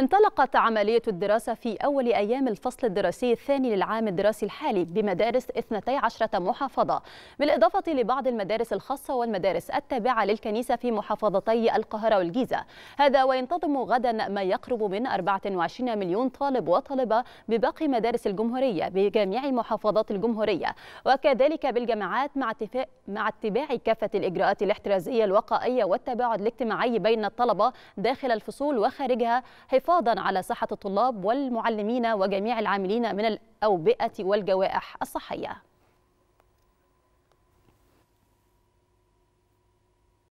انطلقت عملية الدراسة في أول أيام الفصل الدراسي الثاني للعام الدراسي الحالي بمدارس 12 محافظة بالإضافة لبعض المدارس الخاصة والمدارس التابعة للكنيسة في محافظتي القاهرة والجيزة هذا وينتظم غدا ما يقرب من 24 مليون طالب وطالبة بباقي مدارس الجمهورية بجميع محافظات الجمهورية وكذلك بالجامعات مع مع اتباع كافة الإجراءات الاحترازية الوقائية والتباعد الاجتماعي بين الطلبة داخل الفصول وخارجها حفاظ حفاظا على صحة الطلاب والمعلمين وجميع العاملين من الأوبئة والجوائح الصحية